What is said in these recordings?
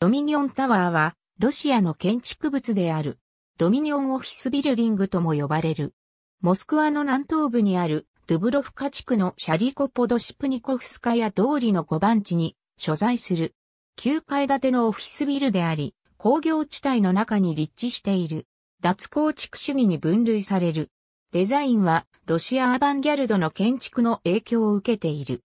ドミニオンタワーは、ロシアの建築物である、ドミニオンオフィスビルディングとも呼ばれる。モスクワの南東部にある、ドゥブロフカ地区のシャリコポドシプニコフスカヤ通りの5番地に、所在する。9階建てのオフィスビルであり、工業地帯の中に立地している。脱構築主義に分類される。デザインは、ロシアアバンギャルドの建築の影響を受けている。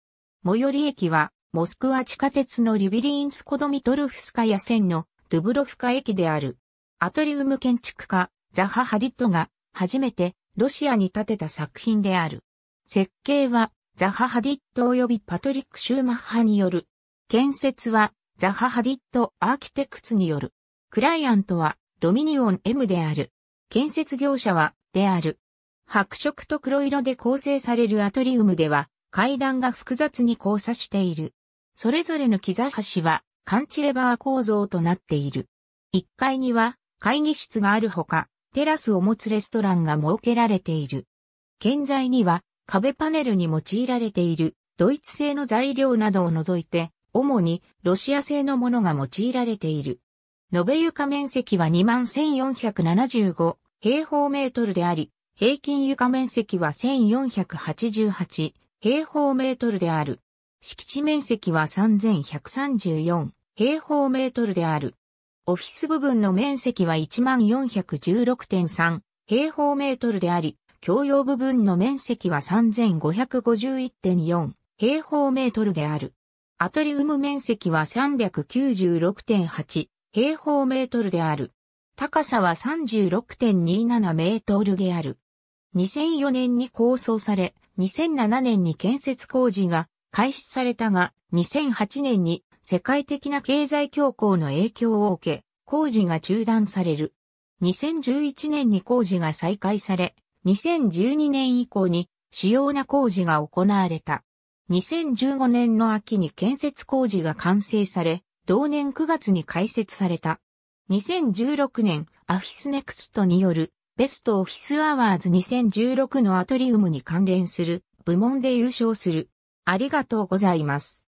最寄り駅は、モスクワ地下鉄のリビリンスコドミトルフスカヤ線のドゥブロフカ駅である。アトリウム建築家、ザハ・ハディットが初めてロシアに建てた作品である。設計はザハ・ハディット及びパトリック・シューマッハによる。建設はザハ・ハディット・アーキテクツによる。クライアントはドミニオン M である。建設業者はである。白色と黒色で構成されるアトリウムでは階段が複雑に交差している。それぞれの機座橋は、カンチレバー構造となっている。1階には、会議室があるほか、テラスを持つレストランが設けられている。建材には、壁パネルに用いられている、ドイツ製の材料などを除いて、主にロシア製のものが用いられている。延べ床面積は21,475平方メートルであり、平均床面積は1488平方メートルである。敷地面積は3134平方メートルである。オフィス部分の面積は1416.3平方メートルであり、共用部分の面積は3551.4平方メートルである。アトリウム面積は396.8平方メートルである。高さは36.27メートルである。2004年に構想され、2007年に建設工事が開始されたが、2008年に世界的な経済恐慌の影響を受け、工事が中断される。2011年に工事が再開され、2012年以降に主要な工事が行われた。2015年の秋に建設工事が完成され、同年9月に開設された。2016年、アフィスネクストによるベストオフィスアワーズ2016のアトリウムに関連する部門で優勝するありがとうございます。